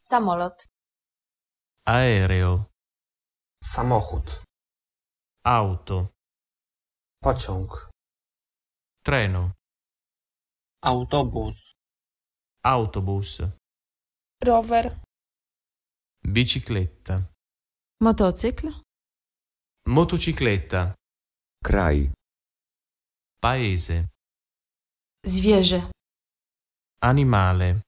Samolot. Aereo. Samochód. Auto. Pociąg. Treno. Autobus. Autobus. Rower. Bicicletta. Motocicl. Motocicletta. Kraj. Paese. Zwierzę. Animale.